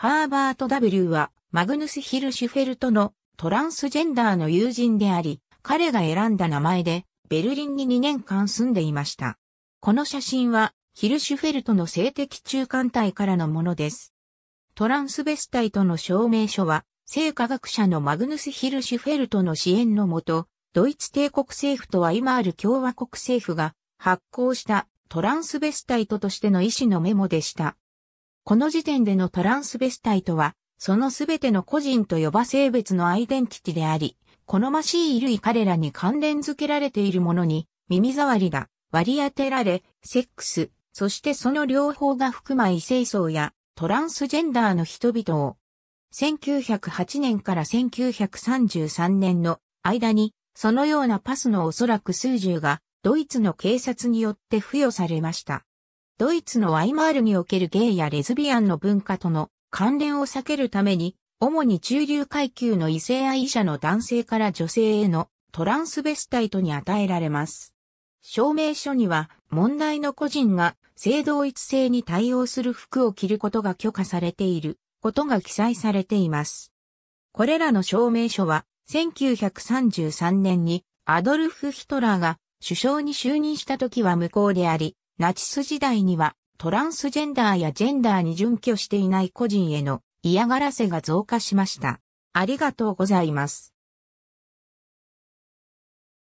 ハーバート W はマグヌス・ヒルシュフェルトのトランスジェンダーの友人であり、彼が選んだ名前でベルリンに2年間住んでいました。この写真はヒルシュフェルトの性的中間体からのものです。トランスベスタイトの証明書は、性科学者のマグヌス・ヒルシュフェルトの支援のもと、ドイツ帝国政府とは今ある共和国政府が発行したトランスベスタイトとしての医師のメモでした。この時点でのトランスベスタイトは、そのすべての個人と呼ば性別のアイデンティティであり、好ましい衣類彼らに関連づけられているものに、耳障りが割り当てられ、セックス、そしてその両方が含ま異性層やトランスジェンダーの人々を、1908年から1933年の間に、そのようなパスのおそらく数十が、ドイツの警察によって付与されました。ドイツのワイマールにおけるゲイやレズビアンの文化との関連を避けるために、主に中流階級の異性愛者の男性から女性へのトランスベスタイトに与えられます。証明書には問題の個人が性同一性に対応する服を着ることが許可されていることが記載されています。これらの証明書は1933年にアドルフ・ヒトラーが首相に就任した時は無効であり、ナチス時代にはトランスジェンダーやジェンダーに準拠していない個人への嫌がらせが増加しました。ありがとうございます。